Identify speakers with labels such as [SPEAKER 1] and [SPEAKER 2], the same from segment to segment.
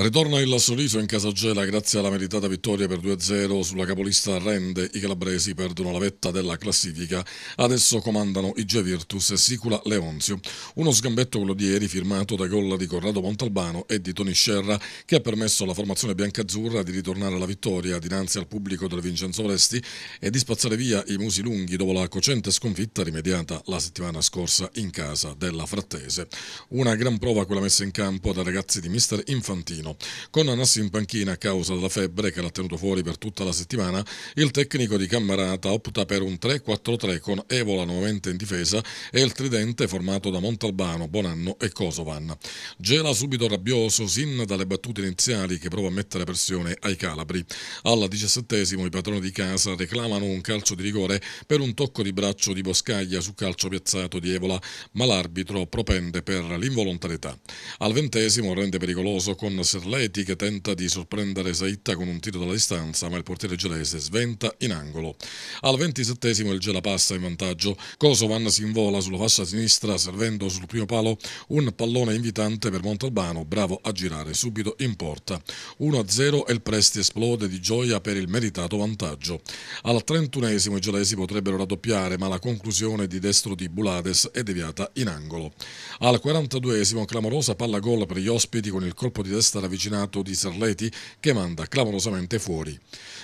[SPEAKER 1] Ritorna il Sorriso in casa Gela grazie alla meritata vittoria per 2-0 sulla capolista Rende. I calabresi perdono la vetta della classifica. Adesso comandano i G Virtus e Sicula Leonzio. Uno sgambetto quello di ieri firmato da gol di Corrado Montalbano e di Tony Scerra che ha permesso alla formazione biancazzurra di ritornare alla vittoria dinanzi al pubblico del Vincenzo Oresti e di spazzare via i musi lunghi dopo la cocente sconfitta rimediata la settimana scorsa in casa della Frattese. Una gran prova quella messa in campo dai ragazzi di mister Infantino Milano. Con Anassi in panchina a causa della febbre che l'ha tenuto fuori per tutta la settimana, il tecnico di Cammarata opta per un 3-4-3 con Evola nuovamente in difesa e il tridente formato da Montalbano, Bonanno e Kosovan. Gela subito rabbioso Sin dalle battute iniziali che prova a mettere pressione ai Calabri. Alla diciassettesimo i padroni di casa reclamano un calcio di rigore per un tocco di braccio di Boscaglia su calcio piazzato di Evola, ma l'arbitro propende per l'involontarietà. Al ventesimo rende pericoloso con Serleti che tenta di sorprendere Saitta con un tiro dalla distanza, ma il portiere gelese sventa in angolo. Al ventisettesimo il Gela passa in vantaggio. Kosovan si invola sulla fascia sinistra servendo sul primo palo un pallone invitante per Montalbano, bravo a girare subito in porta. 1-0 e il Presti esplode di gioia per il meritato vantaggio. Al trentunesimo i gelesi potrebbero raddoppiare, ma la conclusione di destro di Bulades è deviata in angolo. Al quarantaduesimo clamorosa palla gol per gli ospiti con il colpo di testa dal di Sarleti che manda clamorosamente fuori.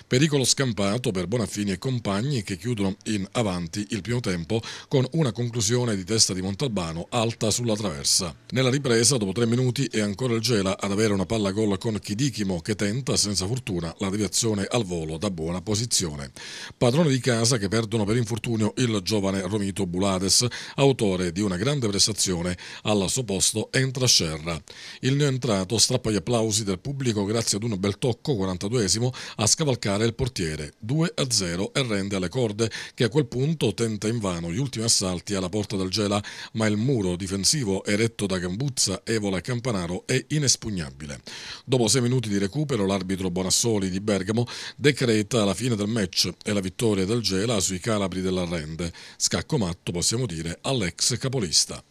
[SPEAKER 1] Pericolo scampato per Bonaffini e compagni che chiudono in avanti il primo tempo con una conclusione di testa di Montalbano alta sulla traversa. Nella ripresa, dopo tre minuti, è ancora il Gela ad avere una palla gol con Chidichimo che tenta senza fortuna la deviazione al volo da buona posizione. Padrone di casa che perdono per infortunio il giovane Romito Bulades, autore di una grande prestazione, al suo posto entra Scerra. Il neoentrato strappa gli applausi applausi del pubblico grazie ad un bel tocco 42esimo a scavalcare il portiere 2 0 e rende alle corde che a quel punto tenta invano gli ultimi assalti alla porta del Gela ma il muro difensivo eretto da Gambuzza, Evola e Campanaro è inespugnabile. Dopo sei minuti di recupero l'arbitro Bonassoli di Bergamo decreta la fine del match e la vittoria del Gela sui calabri dell'Arrende. Scacco matto possiamo dire all'ex capolista.